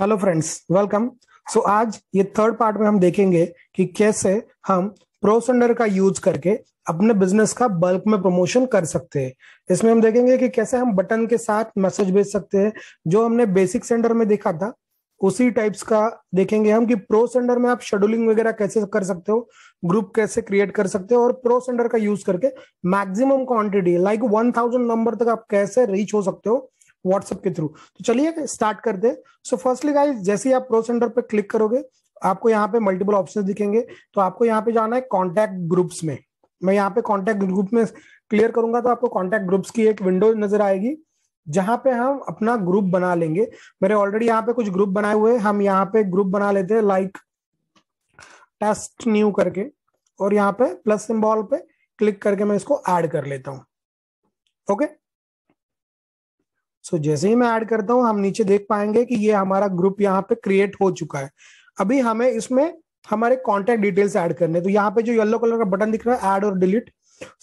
Hello friends welcome so आज ये third part में हम देखेंगे कि कैसे हम प्रोसेंडर का यूज करके अपने बिजनेस का बल्क में प्रमोशन कर सकते हैं इसमें हम देखेंगे कि कैसे हम बटन के साथ मैसेज भेज सकते हैं जो हमने बेसिक सेंडर में देखा था उसी टाइप्स का देखेंगे हम कि प्रो सेंडर में आप शेड्यूलिंग वगैरह कैसे कर सकते हो ग्रुप कैसे क्रिएट कर सकते हो और प्रो सेंडर का यूज करके maximum quantity like one thousand number तक आप कैसे रीच हो सकते हो व्हाट्सएप के थ्रू तो चलिए स्टार्ट कर दे सो फर्स्टली गाइज जैसे ही आप प्रो सेंटर पर क्लिक करोगे आपको यहाँ पे मल्टीपल ऑप्शन दिखेंगे तो आपको यहाँ पे जाना है कॉन्टैक्ट ग्रुप्स में मैं यहाँ पे कॉन्टैक्ट ग्रुप में क्लियर करूंगा तो आपको कॉन्टैक्ट ग्रुप्स की एक विंडो नजर आएगी जहां पे हम अपना ग्रुप बना लेंगे मेरे ऑलरेडी यहाँ पे कुछ ग्रुप बनाए हुए हम यहाँ पे ग्रुप बना लेते हैं लाइक टेस्ट न्यू करके और यहाँ पे प्लस सिंबल पे क्लिक करके मैं इसको ऐड कर लेता हूँ ओके okay? सो so, जैसे ही मैं ऐड करता हूँ हम नीचे देख पाएंगे कि ये हमारा ग्रुप यहाँ पे क्रिएट हो चुका है अभी हमें इसमें हमारे कॉन्टेक्ट डिटेल्स ऐड करने तो यहाँ पे जो येल्लो कलर का बटन दिख रहा है एड और डिलीट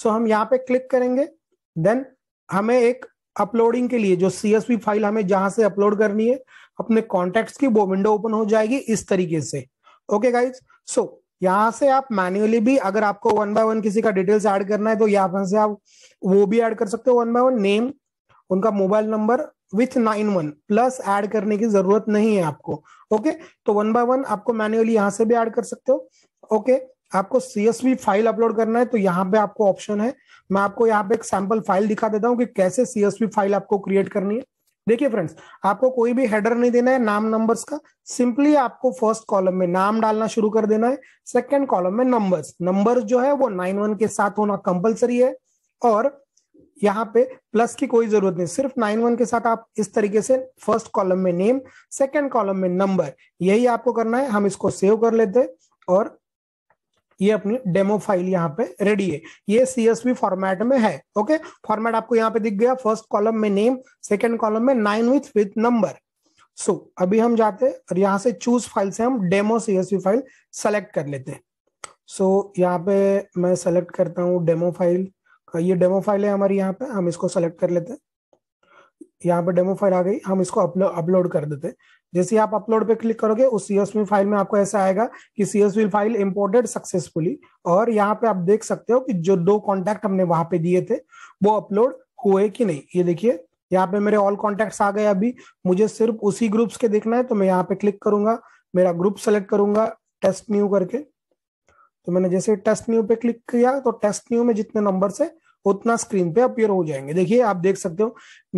सो हम यहाँ पे क्लिक करेंगे देन हमें एक अपलोडिंग के लिए जो सीएसवी फाइल हमें जहां से अपलोड करनी है अपने कॉन्टेक्ट की वो विंडो ओपन हो जाएगी इस तरीके से ओके गाइज सो यहाँ से आप मैन्युअली भी अगर आपको वन बाय वन किसी का डिटेल्स ऐड करना है तो यहाँ से आप वो भी ऐड कर सकते हो वन बाय वन नेम उनका mobile number with nine one plus add करने की जरूरत नहीं है आपको ओके तो वन बाय वन आपको मैन्युअली यहां से भी एड कर सकते हो ओके आपको सीएसवी फाइल अपलोड करना है तो यहाँ पे आपको ऑप्शन है मैं आपको यहाँ पे एक सैम्पल फाइल दिखा देता हूँ कि कैसे सीएसवी फाइल आपको क्रिएट करनी है देखिए फ्रेंड्स आपको कोई भी हेडर नहीं देना है नाम नंबर्स का सिंपली आपको फर्स्ट कॉलम में नाम डालना शुरू कर देना है सेकंड कॉलम में नंबर्स नंबर्स जो है वो नाइन वन के साथ होना कंपलसरी है और यहाँ पे प्लस की कोई जरूरत नहीं सिर्फ नाइन वन के साथ आप इस तरीके से फर्स्ट कॉलम में नेम सेकंड कॉलम में नंबर यही आपको करना है हम इसको सेव कर लेते हैं और ये अपनी डेमो फाइल यहाँ पे रेडी है ये सीएसवी फॉर्मेट में है ओके फॉर्मेट आपको यहाँ पे दिख गया फर्स्ट कॉलम में नेम सेकेंड कॉलम में nine with with number so अभी हम जाते हैं और यहाँ से चूज फाइल से हम डेमो सीएसवी फाइल सेलेक्ट कर लेते हैं सो so, यहाँ पे मैं सेलेक्ट करता हूँ डेमो फाइल हाँ, ये डेमो फाइल है हमारी यहाँ पे हम इसको सेलेक्ट कर लेते हैं यहाँ पे डेमो फाइल आ गई हम इसको अपलोड कर देते हैं जैसे आप अपलोड पे क्लिक करोगे उस सीएसवी फाइल में आपको ऐसा आएगा कि सीएसवी फाइल इम्पोर्टेड सक्सेसफुली और यहाँ पे आप देख सकते हो कि जो दो कॉन्टेक्ट हमने वहां पे दिए थे वो अपलोड हुए कि नहीं ये देखिए यहाँ पे मेरे ऑल कॉन्टेक्ट आ गए अभी मुझे सिर्फ उसी ग्रुप्स के देखना है तो मैं यहाँ पे क्लिक करूंगा मेरा ग्रुप सेलेक्ट करूंगा टेस्ट न्यू करके तो मैंने जैसे टेस्ट न्यू पे क्लिक किया तो टेस्ट न्यू में जितने नंबर है उतना स्क्रीन पे अपियर हो जाएंगे देखिए आप देख सकते हो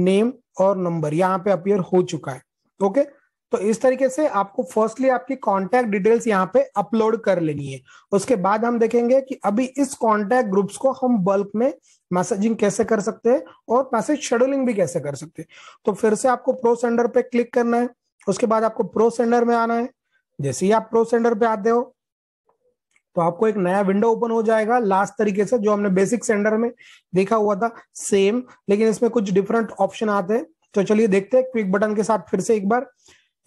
नेम और नंबर यहाँ पे अपियर हो चुका है ओके तो इस तरीके से आपको फर्स्टली आपकी कॉन्टैक्ट डिटेल्स यहाँ पे अपलोड कर लेनी है उसके बाद हम देखेंगे कि अभी इस कॉन्टैक्ट ग्रुप्स को हम बल्क में मैसेजिंग कैसे कर सकते हैं और मैसेज शेड्यूलिंग भी कैसे कर सकते हैं तो फिर से आपको प्रो सेंडर पे क्लिक करना है उसके बाद आपको प्रो सेंडर में आना है जैसे ही आप प्रो सेंडर पे आते हो तो आपको एक नया विंडो ओपन हो जाएगा लास्ट तरीके से जो हमने बेसिक सेंडर में देखा हुआ था सेम लेकिन इसमें कुछ डिफरेंट ऑप्शन आते हैं तो चलिए देखते हैं क्विक बटन के साथ फिर से एक बार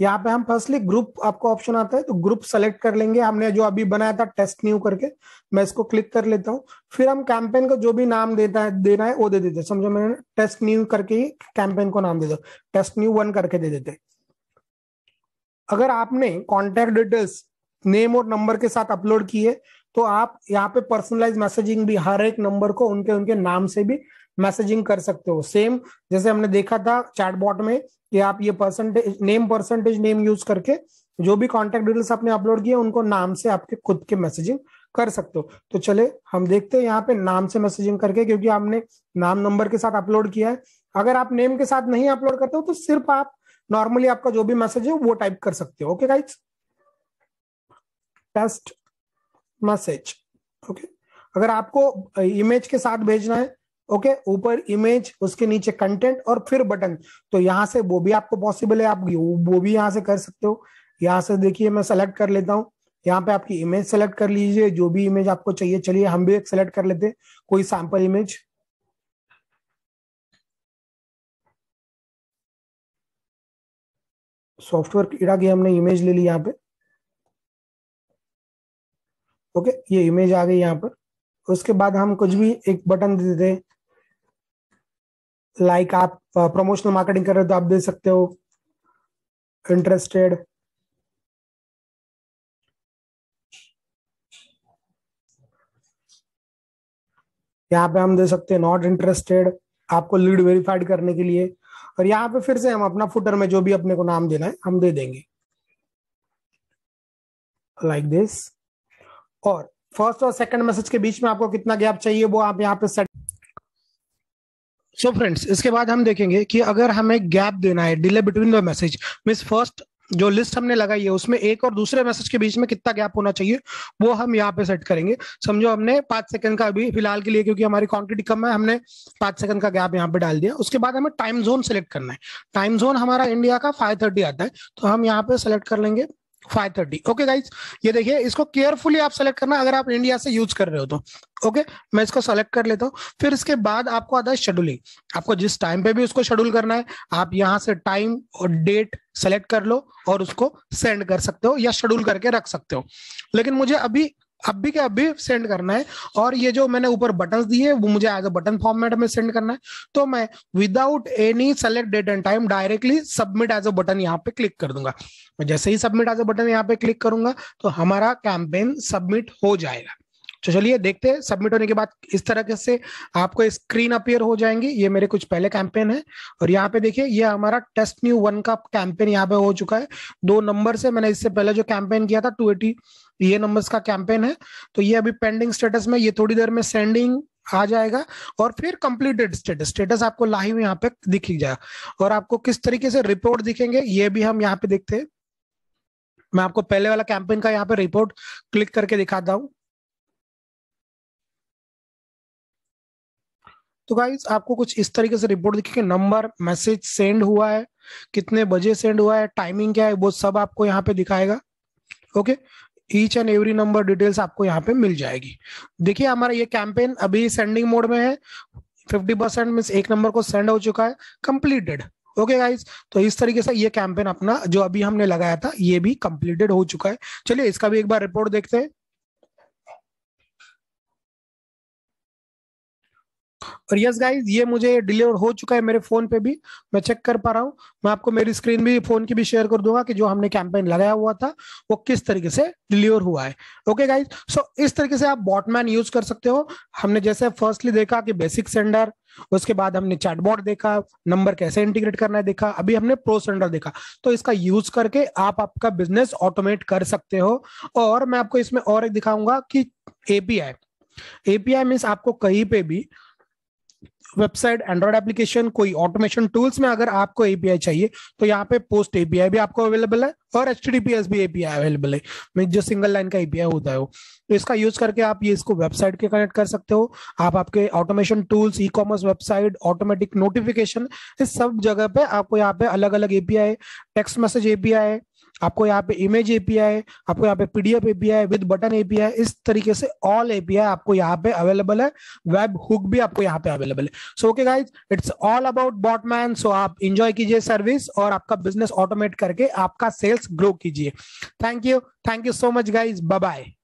यहाँ पे हम फर्स्टली ग्रुप आपको ऑप्शन आता है तो ग्रुप सेलेक्ट कर लेंगे हमने जो अभी बनाया था टेस्ट न्यू करके मैं इसको क्लिक कर लेता हूँ फिर हम कैंपेन को जो भी नाम देता है देना है वो दे देते समझो मैंने टेस्ट न्यू करके ही कैंपेन को नाम दे दो टेस्ट न्यू वन करके दे देते अगर आपने कॉन्टेक्ट डिटेल्स नेम और नंबर के साथ अपलोड किए तो आप यहाँ पे पर्सनलाइज मैसेजिंग भी हर एक नंबर को उनके उनके नाम से भी मैसेजिंग कर सकते हो सेम जैसे हमने देखा था चैटबॉट में कि आप ये percentage name percentage name use करके जो भी कॉन्टेक्ट डिटेल्स आपने अपलोड किए उनको नाम से आपके खुद के मैसेजिंग कर सकते हो तो चले हम देखते हैं यहाँ पे नाम से मैसेजिंग करके क्योंकि आपने नाम नंबर के साथ अपलोड किया है अगर आप नेम के साथ नहीं अपलोड करते हो तो सिर्फ आप नॉर्मली आपका जो भी मैसेज है वो टाइप कर सकते हो okay guides test message okay अगर आपको इमेज के साथ भेजना है ओके okay, ऊपर इमेज उसके नीचे कंटेंट और फिर बटन तो यहां से वो भी आपको पॉसिबल है आप वो भी यहां से कर सकते हो यहाँ से देखिए मैं सेलेक्ट कर लेता हूं यहाँ पे आपकी इमेज सेलेक्ट कर लीजिए जो भी इमेज आपको चाहिए चलिए हम भी एक सेलेक्ट कर लेते कोई सैंपल इमेज सॉफ्टवेयर कीड़ा की हमने इमेज ले ली यहाँ पे ओके ये इमेज आ गई यहाँ पर उसके बाद हम कुछ भी एक बटन दे देते लाइक आप प्रमोशनल मार्केटिंग कर रहे हो तो आप दे सकते हो इंटरेस्टेड यहाँ पे हम दे सकते हैं नॉट इंटरेस्टेड आपको लीड वेरीफाइड करने के लिए और यहाँ पे फिर से हम अपना फुटर में जो भी अपने को नाम देना है हम दे देंगे लाइक like दिस और फर्स्ट और सेकंड मैसेज के बीच में आपको कितना गैप चाहिए वो आप यहाँ पे सेट सो फ्रेंड्स इसके बाद हम देखेंगे कि अगर हमें गैप देना है delay between the message means first जो लिस्ट हमने लगाई है उसमें एक और दूसरे मैसेज के बीच में कितना गैप होना चाहिए वो हम यहाँ पे सेट करेंगे समझो हमने पांच सेकंड का अभी फिलहाल के लिए क्योंकि हमारी क्वांटिटी कम है हमने पांच सेकंड का गैप यहाँ पे डाल दिया उसके बाद हमें टाइम जोन सेलेक्ट करना है टाइम जोन हमारा इंडिया का फाइव आता है तो हम यहाँ पे सेलेक्ट कर लेंगे फाइव थर्टी ओके गाइज ये देखिए इसको केयरफुली आप सेलेक्ट करना अगर आप इंडिया से यूज कर रहे हो तो ओके okay? मैं इसको सेलेक्ट कर लेता हूँ फिर इसके बाद आपको आता है शेड्यूलिंग आपको जिस टाइम पे भी उसको शेड्यूल करना है आप यहाँ से टाइम और डेट सेलेक्ट कर लो और उसको सेंड कर सकते हो या शेड्यूल करके रख सकते हो लेकिन मुझे अभी अब भी क्या अभी सेंड करना है और ये जो मैंने ऊपर बटन दिए वो मुझे एज अ बटन फॉर्मेट में सेंड करना है तो मैं without any select date and time directly submit as a button यहाँ पे क्लिक कर दूंगा मैं जैसे ही सबमिट एज अ बटन यहाँ पे क्लिक करूंगा तो हमारा कैंपेन सबमिट हो जाएगा तो चलिए देखते हैं सबमिट होने के बाद इस तरह से आपको स्क्रीन अपेयर हो जाएंगी ये मेरे कुछ पहले कैंपेन है और यहाँ पे देखिए ये हमारा टेस्ट न्यू वन का कैंपेन यहाँ पे हो चुका है दो नंबर से मैंने इससे पहले जो कैंपेन किया था टू एटी ये नंबर का कैंपेन है तो ये अभी पेंडिंग स्टेटस में ये थोड़ी देर में सेंडिंग आ जाएगा और फिर कंप्लीटेड स्टेटस स्टेटस आपको लाइव यहाँ पे दिखी जाएगा और आपको किस तरीके से रिपोर्ट दिखेंगे ये भी हम यहाँ पे देखते हैं मैं आपको पहले वाला कैंपेन का यहाँ पे रिपोर्ट क्लिक करके दिखाता हूँ तो गाइज आपको कुछ इस तरीके से रिपोर्ट दिखेगी नंबर मैसेज सेंड हुआ है कितने बजे सेंड हुआ है टाइमिंग क्या है वो सब आपको यहाँ पे दिखाएगा okay each and every number details आपको यहाँ पे मिल जाएगी देखिए हमारा ये कैंपेन अभी सेंडिंग मोड में है फिफ्टी परसेंट मीन एक नंबर को सेंड हो चुका है कंप्लीटेड ओके गाइज तो इस तरीके से ये कैंपेन अपना जो अभी हमने लगाया था ये भी कंप्लीटेड हो चुका है चलिए इसका भी एक बार रिपोर्ट देखते हैं और यस गाइस ये मुझे डिलीवर हो चुका है मेरे फोन पे भी मैं चेक कर पा रहा हूँ मैं आपको मेरी स्क्रीन भी फोन की भी शेयर कर दूंगा कि जो हमने कैंपेन लगाया हुआ था वो किस तरीके से डिलीवर हुआ है ओके गाइज सो इस तरीके से आप बॉटमैन यूज कर सकते हो हमने जैसे फर्स्टली देखा कि बेसिक सेंडर उसके बाद हमने चैटबॉट देखा नंबर कैसे इंटीग्रेट करना है देखा अभी हमने प्रो सेंडर देखा तो इसका यूज करके आप आपका बिजनेस ऑटोमेट कर सकते हो और मैं आपको इसमें और एक दिखाऊंगा कि एपीआई एपीआई मीन्स आपको कहीं पे भी वेबसाइट एंड्रॉइड एप्लीकेशन कोई ऑटोमेशन टूल्स में अगर आपको एपीआई चाहिए तो यहाँ पे पोस्ट एपीआई भी आपको अवेलेबल है और एच भी एपीआई अवेलेबल है जो सिंगल लाइन का एपीआई होता है वो तो इसका यूज करके आप ये इसको वेबसाइट के कनेक्ट कर सकते हो आप आपके automation tools e commerce website automatic notification इस सब जगह पे आपको यहाँ पे अलग अलग एपीआई टेक्स्ट मैसेज एपीआई आपको यहाँ पे इमेज एपीआई आपको यहाँ पे PDF API with button API इस तरीके से ऑल एपीआई आपको यहाँ पे अवेलेबल है वेब हुक भी आपको यहाँ पे अवेलेबल है so okay guys it's all about Botman so आप इंजॉय कीजिए सर्विस और आपका बिजनेस ऑटोमेट करके आपका सेल्स ग्रो कीजिए thank you thank you so much guys bye